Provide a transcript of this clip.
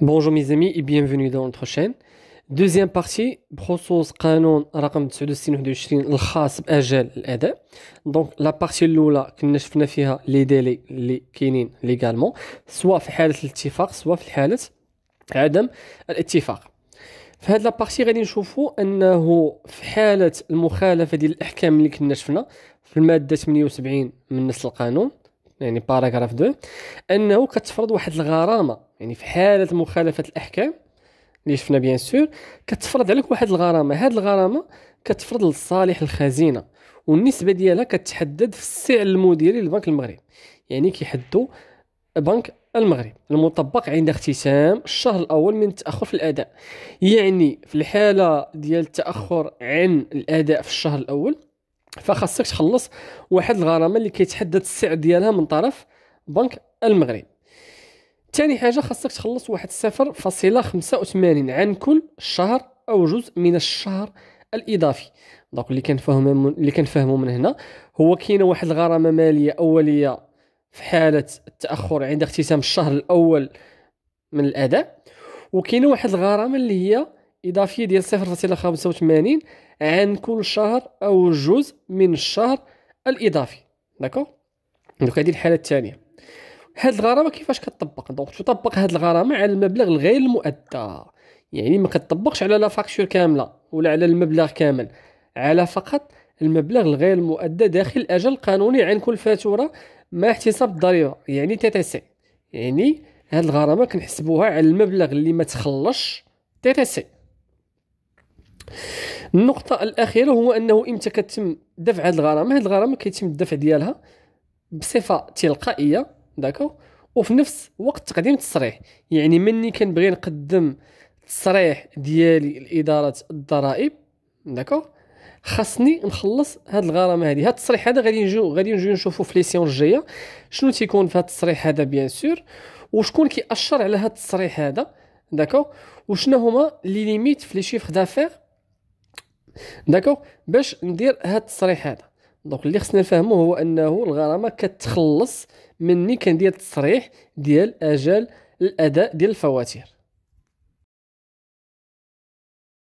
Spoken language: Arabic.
Bonjour mes amis et bienvenue dans notre chaîne. Deuxième partie بخصوص قانون رقم 6921 الخاص باجال الاداء دونك لا بارتي الاولى كنا شفنا فيها لي ديلي اللي كاينين ليغالمون سواء في حاله الاتفاق سواء في حاله عدم الاتفاق في هاد لابارتي غادي نشوفو انه في حاله المخالفه ديال الاحكام اللي كنا شفنا في الماده 78 من نص القانون يعني باراغراف 2 انه كتفرض واحد الغرامه يعني في حاله مخالفه الاحكام اللي شفنا بيان سور كتفرض عليك واحد الغرامه هذه الغرامه كتفرض لصالح الخزينه والنسبه ديالها كتحدد في السعر المديري للبنك المغرب يعني كيحدوا بنك المغرب المطبق عند اختتام الشهر الاول من التاخر في الاداء يعني في الحاله ديال التاخر عن الاداء في الشهر الاول فخاصك تخلص واحد الغرامه اللي كيتحدد السعر ديالها من طرف بنك المغرب ثاني حاجه خاصك تخلص واحد صفر فاصله 85 عن كل شهر او جزء من الشهر الاضافي دونك اللي كنفهم من اللي كنفهموا من هنا هو كاينه واحد الغرامه ماليه اوليه في حاله التاخر عند اختتام الشهر الاول من الاداء وكاينه واحد الغرامه اللي هي اضافيه ديال 0.85 عن كل شهر او جزء من الشهر الاضافي داكور دونك هذه الحاله الثانيه هاد الغرامه كيفاش كتطبق دونك تطبق هاد الغرامه على المبلغ الغير المؤدى يعني ما كتطبقش على لا فاكتور كامله ولا على المبلغ كامل على فقط المبلغ الغير المؤدى داخل الاجل القانوني عن كل فاتوره مع احتساب الضريبه يعني تي تي سي يعني هاد الغرامه كنحسبوها على المبلغ اللي ما تخلصش تي تي سي النقطة الأخيرة هو أنه إمتى كتم دفع هاد الغرامة هاد الغرامة كيتم الدفع ديالها بصفة تلقائية داكو وفي نفس الوقت تقديم التصريح يعني مني كنبغي نقدم التصريح ديالي لاداره الضرائب داكو خاصني نخلص هاد الغرامه هادي هاد التصريح هذا غادي نجيو غادي نجيو نشوفو في ليسيون الجايه شنو تيكون في هاد التصريح هذا بيان سور وشكون كيأشر على هاد التصريح هذا داكو وشنو هما لي ليميت في لي شيفر دافير داكو باش ندير هاد التصريح هذا دونك اللي خصنا نفهمو هو انه الغرامه كتخلص مني كندير التصريح ديال اجل الاداء ديال الفواتير